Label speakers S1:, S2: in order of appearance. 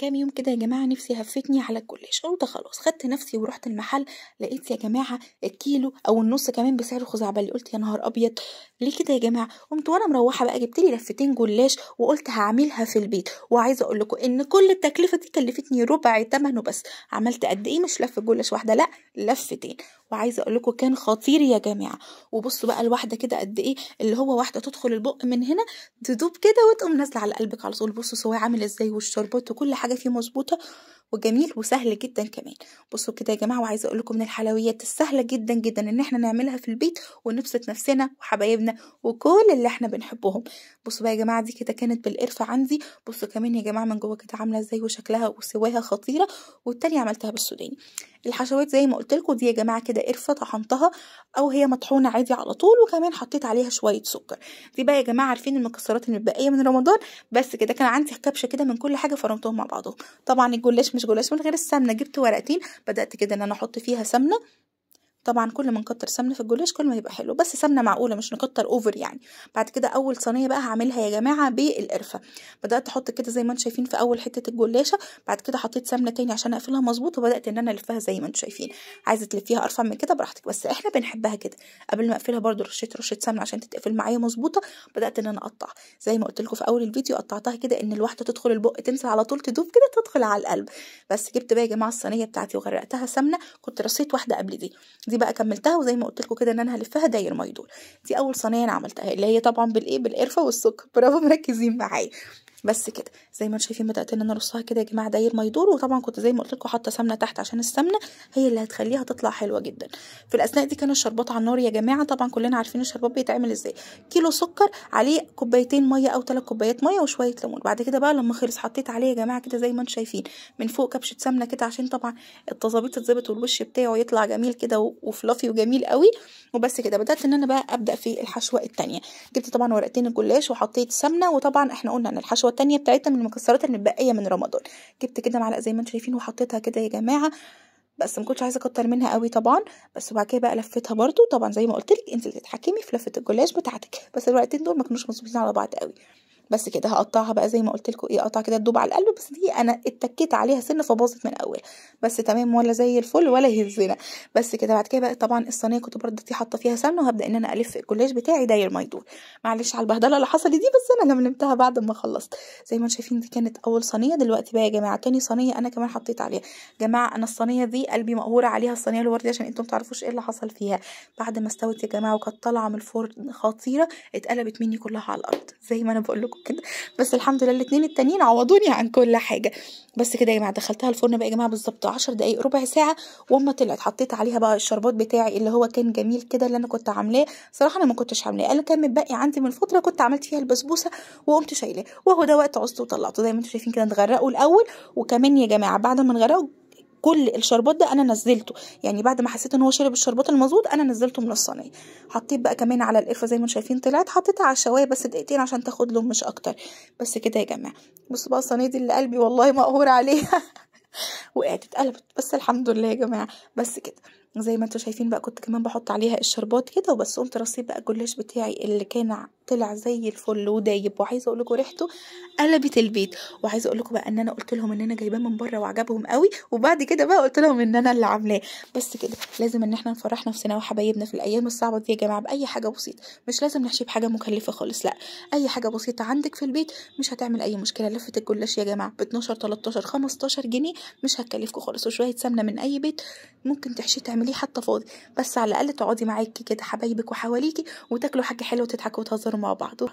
S1: كام يوم كده يا جماعه نفسي هفتني على الجلاش قلت خلاص خدت نفسي ورحت المحل لقيت يا جماعه الكيلو او النص كمان بسعر خزعبلي قلت يا نهار ابيض ليه كده يا جماعه قمت وانا مروحه بقى جبت لي لفتين جلاش وقلت هعملها في البيت وعايزه اقول لكم ان كل التكلفه دي كلفتني ربع تمنه بس عملت قد ايه مش لفه جلاش واحده لا لفتين وعايزه اقول لكم كان خطير يا جماعه وبصوا بقى الواحده كده قد ايه اللي هو واحده تدخل البق من هنا تدوب كده وتقوم نازله على قلبك على طول بصوا سواء عامل ازاي والشربات وكل حاجه فيه مظبوطه وجميل وسهل جدا كمان بصوا كده يا جماعه وعايزه اقول لكم من الحلويات السهله جدا جدا ان احنا نعملها في البيت ونبسط نفسنا وحبايبنا وكل اللي احنا بنحبهم بصوا بقى يا جماعه دي كده كانت بالقرفه عندي بصوا كمان يا جماعه من جوه كده عامله ازاي وشكلها وسواها خطيره والتانية عملتها بالسوداني الحشوات زي ما قلت لكم دي يا جماعه كده قرفه طحنتها او هي مطحونه عادي على طول وكمان حطيت عليها شويه سكر دي بقى يا جماعه عارفين المكسرات المتبقيه من رمضان بس كده كان عندي كبشه كده من كل حاجه فرمتهم مع بعضهم طبعا الجلاش مشغولاش من غير السمنه جبت ورقتين بدات كده ان انا احط فيها سمنه طبعا كل ما نكتر سمنه في الجلاش كل ما يبقى حلو بس سمنه معقوله مش نكتر اوفر يعني بعد كده اول صينيه بقى هعملها يا جماعه بالقرفه بدات احط كده زي ما انتم شايفين في اول حته الجلاشه بعد كده حطيت سمنه تاني عشان اقفلها مظبوط وبدات ان انا الفها زي ما انتم شايفين عايزه تلفيها ارفع من كده براحتك بس احنا بنحبها كده قبل ما اقفلها برده رشيت رشه سمنه عشان تتقفل معايا مظبوطه بدات ان انا اقطع زي ما قلت لكم في اول الفيديو قطعتها كده ان الواحده تدخل البق تنزل على طول تدوب كده تدخل على القلب بس جبت بقى يا جماعه الصينيه بتاعتي وغرقتها سمنه كنت رصيت واحده قبل دي دي بقى كملتها وزي ما قلت لكم كده ان انا هلفها داير مايدول دي اول صينيه انا عملتها اللي هي طبعا بالايه بالقرفه والسكر برافو مركزين معايا بس كده زي ما انتم شايفين بدات ان انا ارصها كده يا جماعه داير ما يدور وطبعا كنت زي ما قلت لكم حاطه سمنه تحت عشان السمنه هي اللي هتخليها تطلع حلوه جدا في الاثناء دي كان الشربات على النار يا جماعه طبعا كلنا عارفين الشربات بيتعمل ازاي كيلو سكر عليه كوبايتين ميه او ثلاث كوبايات ميه وشويه ليمون بعد كده بقى لما خلص حطيت عليه يا جماعه كده زي ما انتم شايفين من فوق كبشه سمنه كده عشان طبعا التظابيط تتظبط والوش بتاعه يطلع جميل كده وفلافي وجميل قوي وبس كده بدات ان انا بقى ابدا في الحشوه الثانيه جبت طبعا ورقتين الجلاش وحطيت سمنه وطبعا احنا قلنا ان الحشوه الخطوه الثانيه بتاعتنا من المكسرات المتبقيه من رمضان جبت كده معلقه زي ما انتم شايفين وحطيتها كده يا جماعه بس ما كنتش عايزه اكتر منها قوي طبعا بس وبعد كده بقى لفتها برده طبعا زي ما قلت لك انت تتحكمي في لفه الجلاش بتاعتك بس الورقتين دول ما كانوش مظبوطين على بعض قوي بس كده هقطعها بقى زي ما قلت لكم ايه اقطع كده الدوب على القلب بس دي انا اتكيت عليها سن فباظت من اول بس تمام ولا زي الفل ولا يهزنا بس كده بعد كده بقى طبعا الصينيه كنت برضه حاطه فيها سمنه وهبدا ان انا الف الجلاش بتاعي داير ما يدور معلش على البهدله اللي حصلت دي بس انا لملمتها بعد ما خلصت زي ما انتم شايفين دي كانت اول صينيه دلوقتي بقى يا جماعه تاني صينيه انا كمان حطيت عليها جماعه انا الصينيه دي قلبي مقهور عليها الصينيه الوردي عشان انتم تعرفوش ايه اللي حصل فيها بعد ما استوت يا جماعه وكانت طالعه من الفرن خطيره اتقلبت مني كلها على الارض زي ما انا بقول لكم كده بس الحمد لله الاثنين التانيين عوضوني عن كل حاجه بس كده يا جماعه دخلتها الفرن بقى يا جماعه بالظبط 10 دقائق ربع ساعه واما طلعت حطيت عليها بقى الشربات بتاعي اللي هو كان جميل كده اللي انا كنت عاملاه صراحه انا ما كنتش عاملاه انا كان متبقي عندي من فتره كنت عملت فيها البسبوسه وقمت شايلاه وهو ده وقت عصته وطلعته زي ما انتم شايفين كده اتغرقوا الاول وكمان يا جماعه بعد ما انغرقوا كل الشربات ده انا نزلته يعني بعد ما حسيت ان هو شرب الشربات المظبوط انا نزلته من الصينيه حطيت بقى كمان على القرفه زي ما انتم شايفين طلعت حطيتها على الشوايه بس دقيقتين عشان تاخد لون مش اكتر بس كده يا جماعه بصوا بقى الصينيه دي اللي قلبي والله مقهور عليها وقعت اتقلبت بس الحمد لله يا جماعه بس كده زي ما انتوا شايفين بقى كنت كمان بحط عليها الشربات كده وبس قمت رصيت بقى الجلاش بتاعي اللي كان طلع زي الفل ودايب وعايزه اقول لكم ريحته قلبت البيت وعايزه اقول لكم بقى ان انا قلت لهم ان انا جايباه من بره وعجبهم قوي وبعد كده بقى قلت لهم ان انا اللي عاملاه بس كده لازم ان احنا نفرح نفسنا وحبايبنا في الايام الصعبه دي يا جماعه باي حاجه بسيطه مش لازم نحشي بحاجه مكلفه خالص لا اي حاجه بسيطه عندك في البيت مش هتعمل اي مشكله لفه الجلاش يا جماعه ب 12 13 15 جنيه مش هتكلفكم خالص وشويه سمنه من اي بيت ممكن تحشي تعمليه حتى فاضي بس على الاقل تقعدي معاكي كده حبايبك وحواليكي وتاكلوا حاجه حلوه وتضحكوا وتهزروا مع بعض